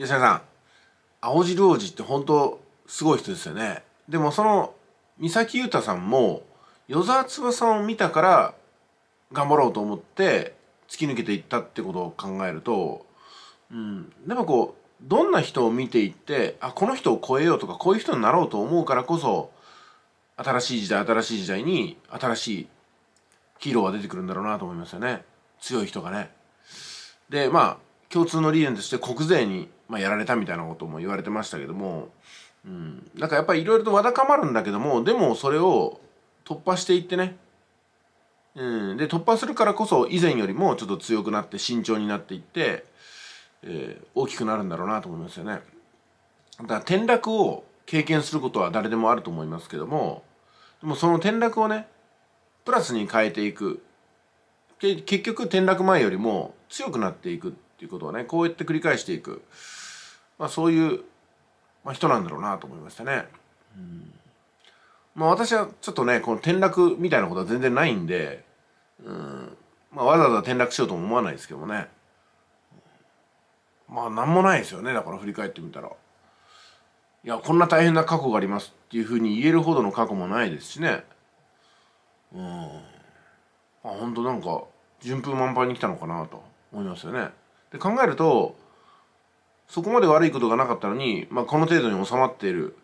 吉田さん青汁王子って本当すごい人ですよねでもその三崎裕太さんも与沢翼さんを見たから頑張ろうと思って突き抜けていったってことを考えると、うん、でもこうどんな人を見ていってあこの人を超えようとかこういう人になろうと思うからこそ新しい時代新しい時代に新しいヒーローが出てくるんだろうなと思いますよね強い人がね。でまあ共通の理念として国税に、まあ、やられたみたいなことも言われてましたけども、うん、なんかやっぱりいろいろとわだかまるんだけどもでもそれを突破していってね、うん、で突破するからこそ以前よりもちょっと強くなって慎重になっていって、えー、大きくなるんだろうなと思いますよね。だから転落を経験することは誰でもあると思いますけどもでもその転落をねプラスに変えていくで結局転落前よりも強くなっていくっていうことはねこうやって繰り返していく、まあ、そういう、まあ、人なんだろうなと思いましたね。うんまあ、私はちょっとねこの転落みたいなことは全然ないんで、うんまあ、わざわざ転落しようとも思わないですけどもねまあ何もないですよねだから振り返ってみたら。いやこんな大変な過去がありますっていうふうに言えるほどの過去もないですしね。うん。あ、ほんとなんか、順風満帆に来たのかなと思いますよね。で考えるとそこまで悪いことがなかったのに、まあ、この程度に収まっている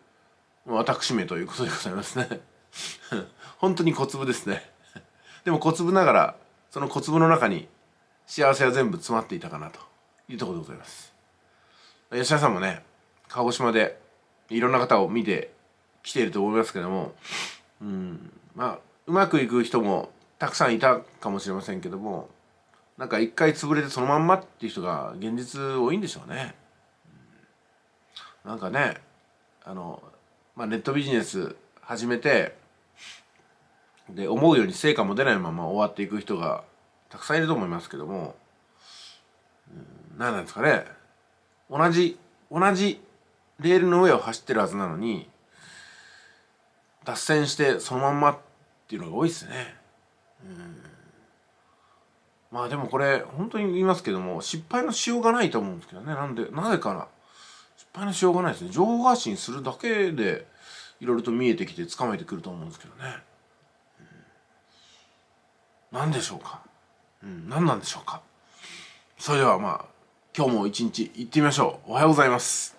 私めということでございますね。本当に小粒ですね。でも小粒ながらその小粒の中に幸せは全部詰まっていたかなというところでございます。吉田さんもね鹿児島でいろんな方を見てきていると思いますけどもうんまあうまくいく人もたくさんいたかもしれませんけどもなんか一回潰れてそのまんまっていう人が現実多いんでしょうね。なんかねあの、まあ、ネットビジネス始めてで思うように成果も出ないまま終わっていく人がたくさんいると思いますけども何なんですかね同じ同じレールの上を走ってるはずなのに脱線してそのまんまっていうのが多いですね。まあでもこれ本当に言いますけども失敗のしようがないと思うんですけどねなんでなぜかな失敗のしようがないですね情報発信するだけでいろいろと見えてきてつかめてくると思うんですけどね、うん、何でしょうか、うん、何なんでしょうかそれではまあ今日も一日行ってみましょうおはようございます